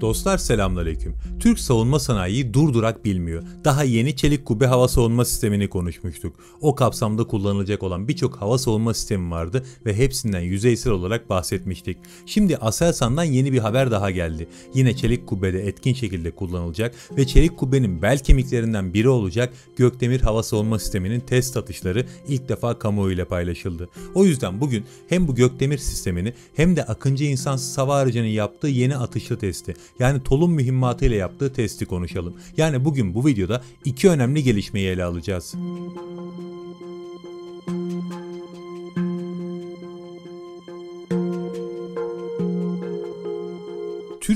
Dostlar selamünaleyküm. Türk savunma sanayiyi durdurak bilmiyor. Daha yeni çelik kubbe hava savunma sistemini konuşmuştuk. O kapsamda kullanılacak olan birçok hava savunma sistemi vardı ve hepsinden yüzeysel olarak bahsetmiştik. Şimdi Aselsan'dan yeni bir haber daha geldi. Yine çelik kubbede etkin şekilde kullanılacak ve çelik kubbenin bel kemiklerinden biri olacak Gökdemir hava savunma sisteminin test atışları ilk defa kamuoyuyla paylaşıldı. O yüzden bugün hem bu Gökdemir sistemini hem de Akıncı insansız hava aracının yaptığı yeni atışlı testi yani Tol'un mühimmatıyla yaptığı testi konuşalım. Yani bugün bu videoda iki önemli gelişmeyi ele alacağız.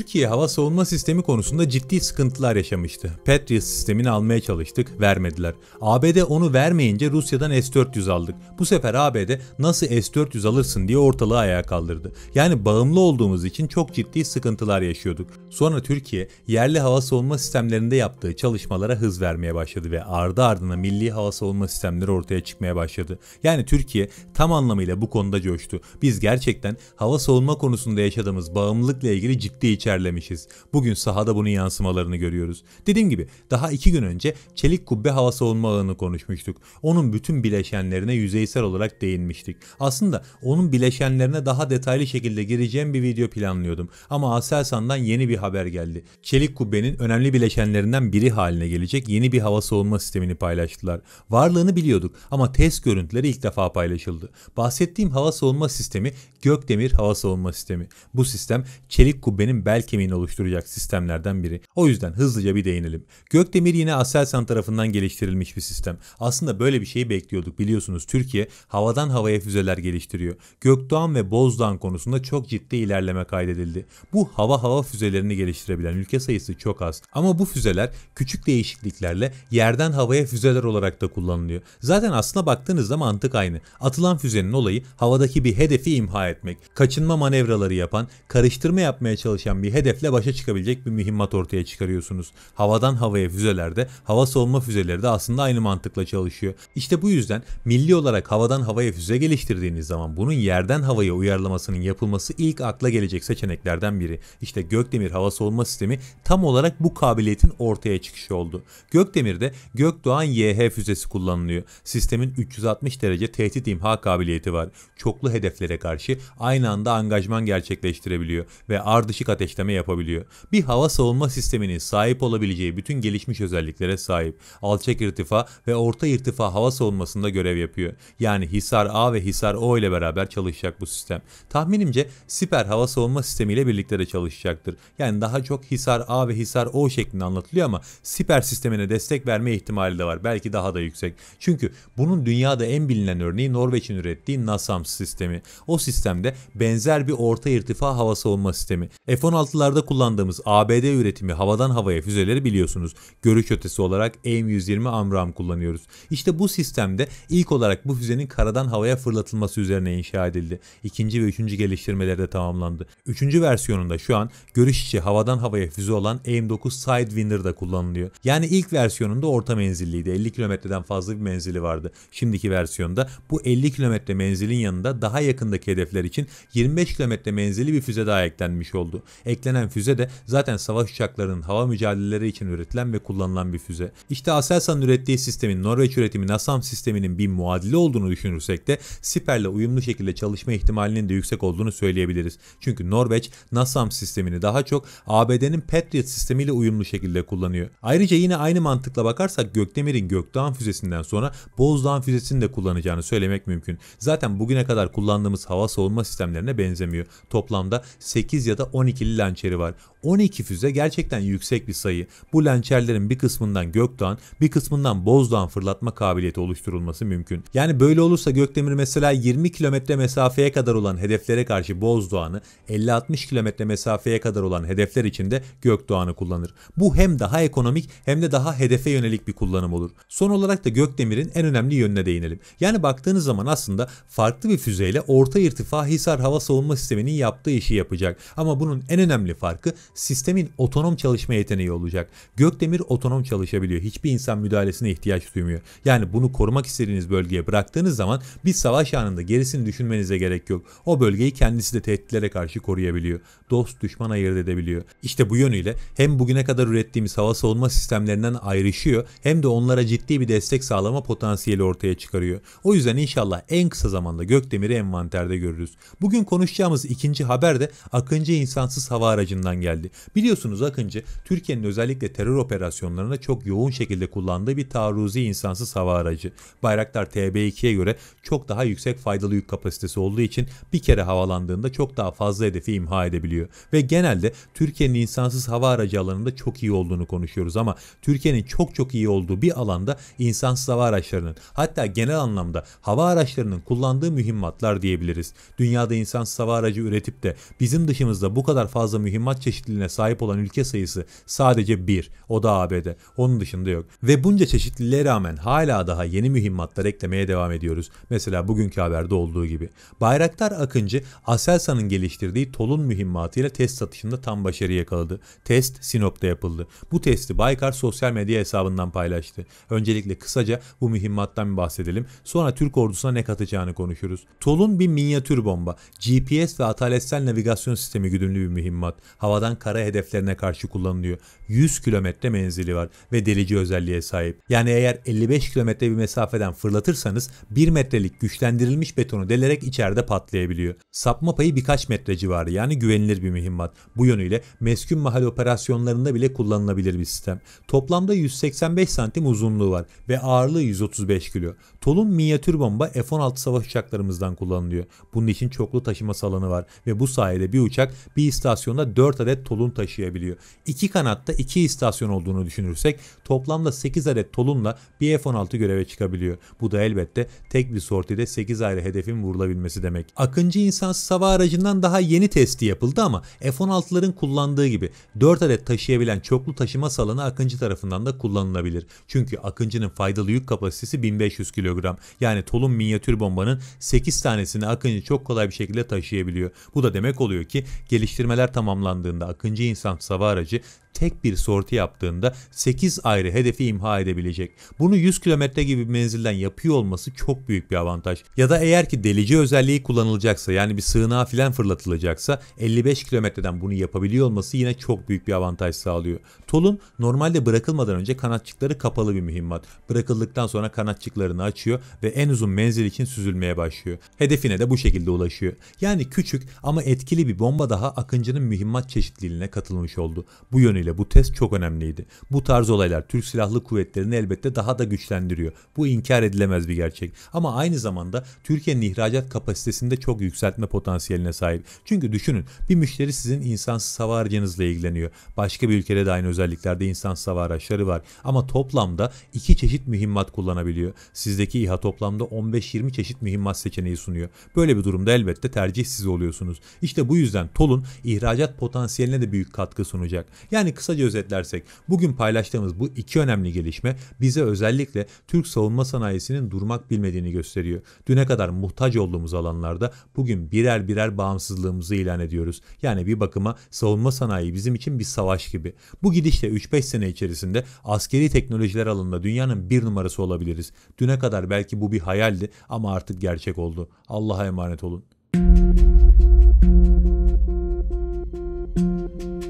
Türkiye hava savunma sistemi konusunda ciddi sıkıntılar yaşamıştı. Patriot sistemini almaya çalıştık, vermediler. ABD onu vermeyince Rusya'dan S-400 aldık. Bu sefer ABD nasıl S-400 alırsın diye ortalığı ayağa kaldırdı. Yani bağımlı olduğumuz için çok ciddi sıkıntılar yaşıyorduk. Sonra Türkiye yerli hava savunma sistemlerinde yaptığı çalışmalara hız vermeye başladı ve ardı ardına milli hava savunma sistemleri ortaya çıkmaya başladı. Yani Türkiye tam anlamıyla bu konuda coştu. Biz gerçekten hava savunma konusunda yaşadığımız bağımlılıkla ilgili ciddi içerik ilerlemişiz. Bugün sahada bunun yansımalarını görüyoruz. Dediğim gibi daha iki gün önce çelik kubbe hava savunma ağını konuşmuştuk. Onun bütün bileşenlerine yüzeysel olarak değinmiştik. Aslında onun bileşenlerine daha detaylı şekilde gireceğim bir video planlıyordum. Ama Aselsan'dan yeni bir haber geldi. Çelik kubbenin önemli bileşenlerinden biri haline gelecek yeni bir hava savunma sistemini paylaştılar. Varlığını biliyorduk ama test görüntüleri ilk defa paylaşıldı. Bahsettiğim hava savunma sistemi Gökdemir hava savunma sistemi. Bu sistem çelik kubbenin bel temel kemiğini oluşturacak sistemlerden biri. O yüzden hızlıca bir değinelim. Gökdemir yine Aselsan tarafından geliştirilmiş bir sistem. Aslında böyle bir şeyi bekliyorduk biliyorsunuz Türkiye havadan havaya füzeler geliştiriyor. Gökdoğan ve Bozdoğan konusunda çok ciddi ilerleme kaydedildi. Bu hava hava füzelerini geliştirebilen ülke sayısı çok az ama bu füzeler küçük değişikliklerle yerden havaya füzeler olarak da kullanılıyor. Zaten aslına baktığınızda mantık aynı. Atılan füzenin olayı havadaki bir hedefi imha etmek. Kaçınma manevraları yapan, karıştırma yapmaya çalışan bir hedefle başa çıkabilecek bir mühimmat ortaya çıkarıyorsunuz. Havadan havaya füzelerde, hava savunma füzeleri de aslında aynı mantıkla çalışıyor. İşte bu yüzden milli olarak havadan havaya füze geliştirdiğiniz zaman bunun yerden havaya uyarlamasının yapılması ilk akla gelecek seçeneklerden biri. İşte Gökdemir hava savunma sistemi tam olarak bu kabiliyetin ortaya çıkışı oldu. Gökdemir'de Gökdoğan YH füzesi kullanılıyor. Sistemin 360 derece tehdit imha kabiliyeti var. Çoklu hedeflere karşı aynı anda angajman gerçekleştirebiliyor ve ardışık ateşleme işleme yapabiliyor. Bir hava savunma sisteminin sahip olabileceği bütün gelişmiş özelliklere sahip. Alçak irtifa ve orta irtifa hava savunmasında görev yapıyor. Yani Hisar A ve Hisar O ile beraber çalışacak bu sistem. Tahminimce siper hava savunma sistemiyle birlikte de çalışacaktır. Yani daha çok Hisar A ve Hisar O şeklinde anlatılıyor ama siper sistemine destek verme ihtimali de var. Belki daha da yüksek. Çünkü bunun dünyada en bilinen örneği Norveç'in ürettiği NASAMS sistemi. O sistemde benzer bir orta irtifa hava savunma sistemi. F-16 1960'larda kullandığımız ABD üretimi havadan havaya füzeleri biliyorsunuz. Görüş ötesi olarak AIM-120 Amram kullanıyoruz. İşte bu sistemde ilk olarak bu füzenin karadan havaya fırlatılması üzerine inşa edildi. İkinci ve üçüncü geliştirmeleri de tamamlandı. Üçüncü versiyonunda şu an görüş içi havadan havaya füze olan AIM-9 Sidewinder da kullanılıyor. Yani ilk versiyonunda orta menzilliydi. 50 kilometreden fazla bir menzili vardı. Şimdiki versiyonda bu 50 kilometre menzilin yanında daha yakındaki hedefler için 25 kilometre menzili bir füze daha eklenmiş oldu. Ek beklenen füze de zaten savaş uçaklarının hava mücadeleleri için üretilen ve kullanılan bir füze. İşte Aselsan'ın ürettiği sistemin Norveç üretimi NASAM sisteminin bir muadili olduğunu düşünürsek de siperle uyumlu şekilde çalışma ihtimalinin de yüksek olduğunu söyleyebiliriz. Çünkü Norveç NASAM sistemini daha çok ABD'nin Patriot sistemiyle uyumlu şekilde kullanıyor. Ayrıca yine aynı mantıkla bakarsak Gökdemir'in Gökdoğan füzesinden sonra Bozdoğan füzesini de kullanacağını söylemek mümkün. Zaten bugüne kadar kullandığımız hava savunma sistemlerine benzemiyor. Toplamda 8 ya da 12'li lançeri var. 12 füze gerçekten yüksek bir sayı. Bu lançerlerin bir kısmından Gökdoğan, bir kısmından Bozdağ'ın fırlatma kabiliyeti oluşturulması mümkün. Yani böyle olursa Gökdemir mesela 20 kilometre mesafeye kadar olan hedeflere karşı Bozdoğan'ı, 50-60 kilometre mesafeye kadar olan hedefler için de Gökdoğan'ı kullanır. Bu hem daha ekonomik hem de daha hedefe yönelik bir kullanım olur. Son olarak da Gökdemir'in en önemli yönüne değinelim. Yani baktığınız zaman aslında farklı bir füzeyle orta irtifa Hisar hava savunma sisteminin yaptığı işi yapacak. Ama bunun en önemli önemli farkı sistemin otonom çalışma yeteneği olacak. Gökdemir otonom çalışabiliyor. Hiçbir insan müdahalesine ihtiyaç duymuyor. Yani bunu korumak istediğiniz bölgeye bıraktığınız zaman bir savaş anında gerisini düşünmenize gerek yok. O bölgeyi kendisi de tehditlere karşı koruyabiliyor. Dost düşman ayırt edebiliyor. İşte bu yönüyle hem bugüne kadar ürettiğimiz hava savunma sistemlerinden ayrışıyor hem de onlara ciddi bir destek sağlama potansiyeli ortaya çıkarıyor. O yüzden inşallah en kısa zamanda Gökdemir'i envanterde görürüz. Bugün konuşacağımız ikinci haber de Akıncı insansız hava hava aracından geldi. Biliyorsunuz Akıncı Türkiye'nin özellikle terör operasyonlarında çok yoğun şekilde kullandığı bir taarruzi insansız hava aracı. Bayraktar TB2'ye göre çok daha yüksek faydalı yük kapasitesi olduğu için bir kere havalandığında çok daha fazla hedefi imha edebiliyor. Ve genelde Türkiye'nin insansız hava aracı alanında çok iyi olduğunu konuşuyoruz ama Türkiye'nin çok çok iyi olduğu bir alanda insansız hava araçlarının hatta genel anlamda hava araçlarının kullandığı mühimmatlar diyebiliriz. Dünyada insansız hava aracı üretip de bizim dışımızda bu kadar fazla fazla mühimmat çeşitliliğine sahip olan ülke sayısı sadece bir. O da ABD. Onun dışında yok. Ve bunca çeşitliliğe rağmen hala daha yeni mühimmatlar eklemeye devam ediyoruz. Mesela bugünkü haberde olduğu gibi. Bayraktar Akıncı Aselsan'ın geliştirdiği Tolun mühimmatıyla test satışında tam başarı yakaladı. Test Sinop'ta yapıldı. Bu testi Baykar sosyal medya hesabından paylaştı. Öncelikle kısaca bu mühimmattan bir bahsedelim. Sonra Türk ordusuna ne katacağını konuşuruz. Tolun bir minyatür bomba. GPS ve ataletsel navigasyon sistemi güdümlü bir mühimmat mühimmat havadan kara hedeflerine karşı kullanılıyor. 100 kilometre menzili var ve delici özelliğe sahip. Yani eğer 55 kilometre bir mesafeden fırlatırsanız 1 metrelik güçlendirilmiş betonu delerek içeride patlayabiliyor. Sapma payı birkaç metre civarı yani güvenilir bir mühimmat. Bu yönüyle meskun mahal operasyonlarında bile kullanılabilir bir sistem. Toplamda 185 santim uzunluğu var ve ağırlığı 135 kilo. Tolun minyatür bomba F-16 savaş uçaklarımızdan kullanılıyor. Bunun için çoklu taşıma alanı var ve bu sayede bir uçak bir istasyon olduğunda 4 adet tolun taşıyabiliyor. 2 kanatta 2 istasyon olduğunu düşünürsek toplamda 8 adet tolunla bir F-16 göreve çıkabiliyor. Bu da elbette tek bir sortide 8 ayrı hedefin vurulabilmesi demek. Akıncı insansız hava aracından daha yeni testi yapıldı ama F-16'ların kullandığı gibi 4 adet taşıyabilen çoklu taşıma salanı Akıncı tarafından da kullanılabilir. Çünkü Akıncı'nın faydalı yük kapasitesi 1500 kilogram. Yani tolun minyatür bombanın 8 tanesini Akıncı çok kolay bir şekilde taşıyabiliyor. Bu da demek oluyor ki geliştirmeler tam tamamlandığında Akıncı İnsan Sava Aracı tek bir sorti yaptığında 8 ayrı hedefi imha edebilecek. Bunu 100 kilometre gibi bir menzilden yapıyor olması çok büyük bir avantaj. Ya da eğer ki delici özelliği kullanılacaksa yani bir sığınağa filan fırlatılacaksa 55 kilometreden bunu yapabiliyor olması yine çok büyük bir avantaj sağlıyor. Tolun normalde bırakılmadan önce kanatçıkları kapalı bir mühimmat. Bırakıldıktan sonra kanatçıklarını açıyor ve en uzun menzil için süzülmeye başlıyor. Hedefine de bu şekilde ulaşıyor. Yani küçük ama etkili bir bomba daha Akıncı'nın mühimmat çeşitliliğine katılmış oldu. Bu yönü yönüyle bu test çok önemliydi. Bu tarz olaylar Türk Silahlı Kuvvetleri'ni elbette daha da güçlendiriyor. Bu inkar edilemez bir gerçek. Ama aynı zamanda Türkiye'nin ihracat kapasitesinde çok yükseltme potansiyeline sahip. Çünkü düşünün bir müşteri sizin insansız hava aracınızla ilgileniyor. Başka bir ülkede de aynı özelliklerde insansız hava araçları var. Ama toplamda iki çeşit mühimmat kullanabiliyor. Sizdeki İHA toplamda 15-20 çeşit mühimmat seçeneği sunuyor. Böyle bir durumda elbette tercih siz oluyorsunuz. İşte bu yüzden TOL'un ihracat potansiyeline de büyük katkı sunacak. Yani kısaca özetlersek, bugün paylaştığımız bu iki önemli gelişme bize özellikle Türk savunma sanayisinin durmak bilmediğini gösteriyor. Düne kadar muhtaç olduğumuz alanlarda bugün birer birer bağımsızlığımızı ilan ediyoruz. Yani bir bakıma savunma sanayi bizim için bir savaş gibi. Bu gidişle 3-5 sene içerisinde askeri teknolojiler alanında dünyanın bir numarası olabiliriz. Düne kadar belki bu bir hayaldi ama artık gerçek oldu. Allah'a emanet olun. Müzik